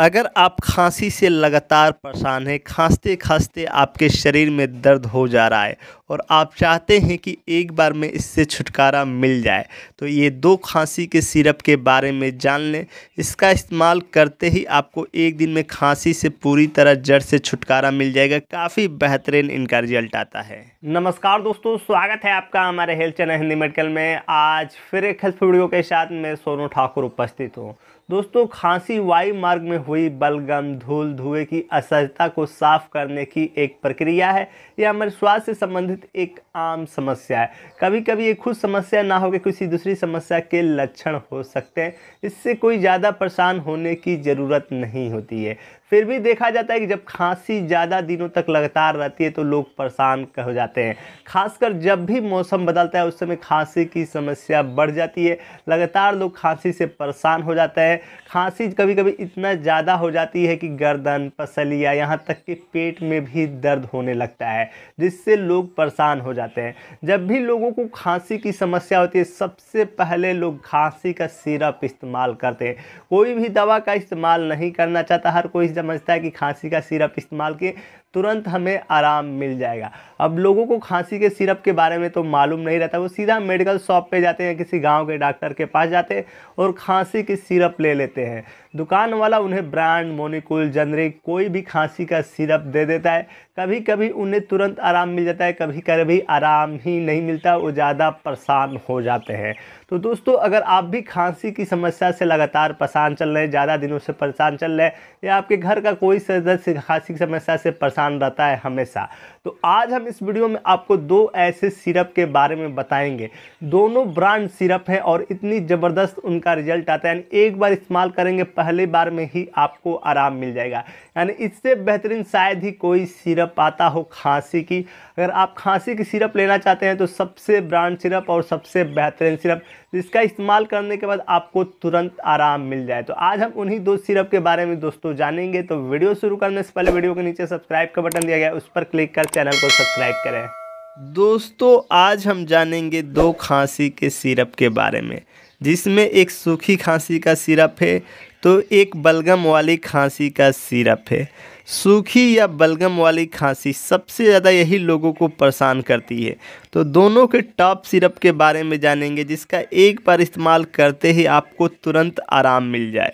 अगर आप खांसी से लगातार परेशान हैं खांसते खांसते आपके शरीर में दर्द हो जा रहा है और आप चाहते हैं कि एक बार में इससे छुटकारा मिल जाए तो ये दो खांसी के सिरप के बारे में जान लें इसका इस्तेमाल करते ही आपको एक दिन में खांसी से पूरी तरह जड़ से छुटकारा मिल जाएगा काफ़ी बेहतरीन इनका रिजल्ट आता है नमस्कार दोस्तों स्वागत है आपका हमारे हेल्थ चैनल हिंदी मेडिकल में आज फिर एक हेल्थ वीडियो के साथ मैं सोनू ठाकुर उपस्थित हूँ दोस्तों खांसी वायु मार्ग में हुई बलगम धूल धुएं की असहजता को साफ करने की एक प्रक्रिया है यह हमारे स्वास्थ्य से संबंधित संबंधित एक आम समस्या है कभी कभी ये खुद समस्या ना होकर किसी दूसरी समस्या के लक्षण हो सकते हैं इससे कोई ज़्यादा परेशान होने की ज़रूरत नहीं होती है फिर भी देखा जाता है कि जब खांसी ज़्यादा दिनों तक लगातार रहती है तो लोग परेशान हो जाते हैं खासकर जब भी मौसम बदलता है उस समय खांसी की समस्या बढ़ जाती है लगातार लोग खांसी से परेशान हो जाते हैं खांसी कभी कभी इतना ज़्यादा हो जाती है कि गर्दन पसलिया यहाँ तक कि पेट में भी दर्द होने लगता है जिससे लोग परेशान हो जाते हैं जब भी लोगों को खांसी की समस्या होती है सबसे पहले लोग खांसी का सिरप इस्तेमाल करते हैं कोई भी दवा का इस्तेमाल नहीं करना चाहता हर कोई समझता है कि खांसी का सिरप इस्तेमाल किए तुरंत हमें आराम मिल जाएगा अब लोगों को खांसी के सिरप के बारे में तो मालूम नहीं रहता वो सीधा मेडिकल शॉप पे जाते हैं किसी गांव के डॉक्टर के पास जाते हैं और खांसी की सिरप ले लेते हैं दुकान वाला उन्हें ब्रांड मोनिकुल जनरिक कोई भी खांसी का सिरप दे देता है कभी कभी उन्हें तुरंत आराम मिल जाता है कभी कभी आराम ही नहीं मिलता वो ज़्यादा परेशान हो जाते हैं तो दोस्तों अगर आप भी खांसी की समस्या से लगातार परेशान चल रहे हैं ज़्यादा दिनों से परेशान चल रहे हैं या आपके घर का कोई सदस्य खांसी की समस्या से परेशान रहता है हमेशा तो आज हम इस वीडियो में आपको दो ऐसे सिरप के बारे में बताएंगे दोनों ब्रांड सिरप हैं और इतनी ज़बरदस्त उनका रिजल्ट आता है यानी एक बार इस्तेमाल करेंगे पहली बार में ही आपको आराम मिल जाएगा यानी इससे बेहतरीन शायद ही कोई सिरप आता हो खांसी की अगर आप खांसी की सिरप लेना चाहते हैं तो सबसे ब्रांड सिरप और सबसे बेहतरीन सिरप तो इसका इस्तेमाल करने के बाद आपको तुरंत आराम मिल जाए तो आज हम उन्हीं दो सिरप के बारे में दोस्तों जानेंगे तो वीडियो शुरू करने से पहले वीडियो के नीचे सब्सक्राइब का बटन दिया गया उस पर क्लिक कर चैनल को सब्सक्राइब करें दोस्तों आज हम जानेंगे दो खांसी के सिरप के बारे में जिसमें एक सूखी खांसी का सिरप है तो एक बलगम वाली खांसी का सिरप है सूखी या बलगम वाली खांसी सबसे ज़्यादा यही लोगों को परेशान करती है तो दोनों के टॉप सिरप के बारे में जानेंगे जिसका एक बार इस्तेमाल करते ही आपको तुरंत आराम मिल जाए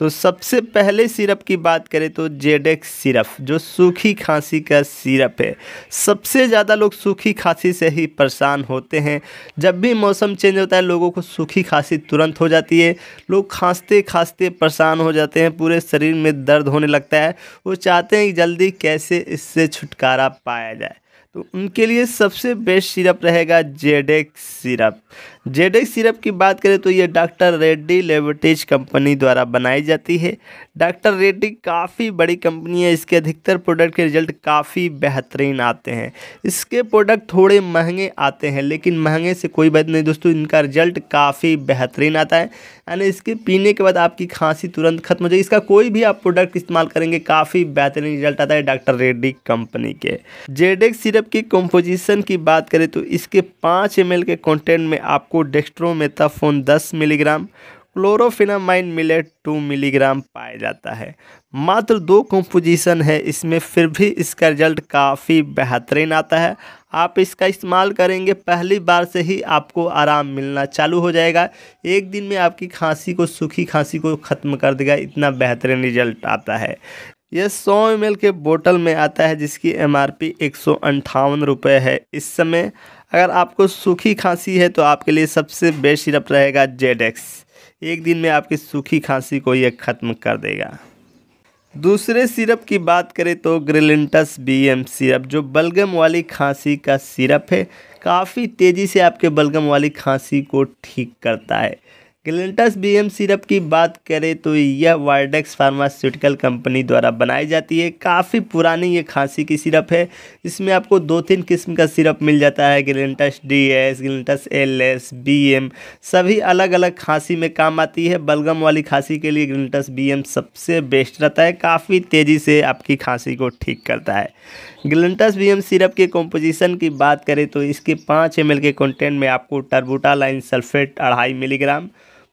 तो सबसे पहले सिरप की बात करें तो जेडेक्स सिरप जो सूखी खांसी का सिरप है सबसे ज़्यादा लोग सूखी खांसी से ही परेशान होते हैं जब भी मौसम चेंज होता है लोगों को सूखी खांसी तुरंत हो जाती है लोग खांसते खांसते परेशान हो जाते हैं पूरे शरीर में दर्द होने लगता है वो चाहते हैं कि जल्दी कैसे इससे छुटकारा पाया जाए तो उनके लिए सबसे बेस्ट सिरप रहेगा जेडेक्स सिरप जेडेक्स सिरप की बात करें तो ये डॉक्टर रेड्डी लेबोरेटरीज कंपनी द्वारा बनाई जाती है डॉक्टर रेड्डी काफ़ी बड़ी कंपनी है इसके अधिकतर प्रोडक्ट के रिजल्ट काफ़ी बेहतरीन आते हैं इसके प्रोडक्ट थोड़े महंगे आते हैं लेकिन महंगे से कोई बात नहीं दोस्तों इनका रिजल्ट काफ़ी बेहतरीन आता है यानी इसके पीने के बाद आपकी खांसी तुरंत खत्म हो जाएगी इसका कोई भी आप प्रोडक्ट इस्तेमाल करेंगे काफ़ी बेहतरीन रिजल्ट आता है डॉक्टर रेड्डी कंपनी के जेडेक्स सिरप जबकि कंपोजिशन की बात करें तो इसके पाँच एम के कंटेंट में आपको डेक्स्ट्रोमेथाफोन दस milligram chlorpheniramine maleate two milligram पाया जाता है मात्र दो कंपोजिशन है इसमें फिर भी इसका रिजल्ट काफ़ी बेहतरीन आता है आप इसका इस्तेमाल करेंगे पहली बार से ही आपको आराम मिलना चालू हो जाएगा एक दिन में आपकी खांसी को सूखी खांसी को ख़त्म कर देगा इतना बेहतरीन रिजल्ट आता है यह 100 एम के बोतल में आता है जिसकी एम आर पी एक सौ अंठावन रुपये है इस समय अगर आपको सूखी खांसी है तो आपके लिए सबसे बेस्ट सिरप रहेगा जेड एक्स एक दिन में आपकी सूखी खांसी को यह ख़त्म कर देगा दूसरे सिरप की बात करें तो ग्रिलिंटस बी एम सिरप जो बलगम वाली खांसी का सिरप है काफ़ी तेज़ी से आपके बलगम वाली खांसी को ठीक करता है ग्लेंटस बी एम सिरप की बात करें तो यह वार्डेक्स फार्मास्यूटिकल कंपनी द्वारा बनाई जाती है काफ़ी पुरानी ये खांसी की सिरप है इसमें आपको दो तीन किस्म का सिरप मिल जाता है Grilinctus D S Grilinctus L S B M सभी अलग अलग खांसी में काम आती है बलगम वाली खांसी के लिए ग्लेंटस बी एम सबसे बेस्ट रहता है काफ़ी तेज़ी से आपकी खांसी को ठीक करता है ग्लेंटस बी एम सिरप के कॉम्पोजिशन की बात करें तो इसके पाँच एम के कॉन्टेंट में आपको लाइन सल्फेट अढ़ाई मिलीग्राम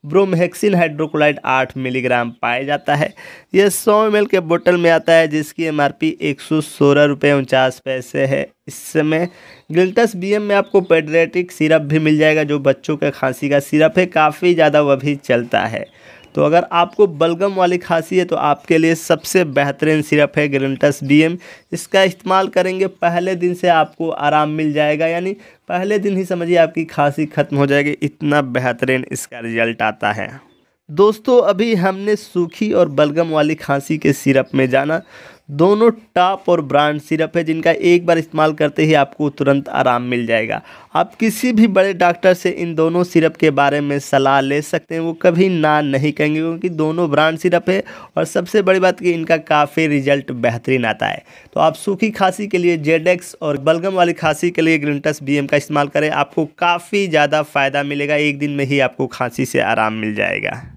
ब्रोमहेक्सिन हाइड्रोक्लाइड आठ मिलीग्राम पाया जाता है यह सौ एम के बोतल में आता है जिसकी एम आर पी एक सौ सोलह रुपये उनचास पैसे है इस समय गिल्टस बी में आपको पेड्रेटिक सिरप भी मिल जाएगा जो बच्चों के खांसी का सिरप है काफ़ी ज़्यादा वह भी चलता है तो अगर आपको बलगम वाली खांसी है तो आपके लिए सबसे बेहतरीन सिरप है ग्रंटस बीएम इसका इस्तेमाल करेंगे पहले दिन से आपको आराम मिल जाएगा यानी पहले दिन ही समझिए आपकी खांसी ख़त्म हो जाएगी इतना बेहतरीन इसका रिजल्ट आता है दोस्तों अभी हमने सूखी और बलगम वाली खांसी के सिरप में जाना दोनों टॉप और ब्रांड सिरप है जिनका एक बार इस्तेमाल करते ही आपको तुरंत आराम मिल जाएगा आप किसी भी बड़े डॉक्टर से इन दोनों सिरप के बारे में सलाह ले सकते हैं वो कभी ना नहीं कहेंगे क्योंकि दोनों ब्रांड सिरप है और सबसे बड़ी बात कि इनका काफ़ी रिजल्ट बेहतरीन आता है तो आप सूखी खांसी के लिए जेडेक्स और बलगम वाली खांसी के लिए ग्रिंटस बी का इस्तेमाल करें आपको काफ़ी ज़्यादा फ़ायदा मिलेगा एक दिन में ही आपको खांसी से आराम मिल जाएगा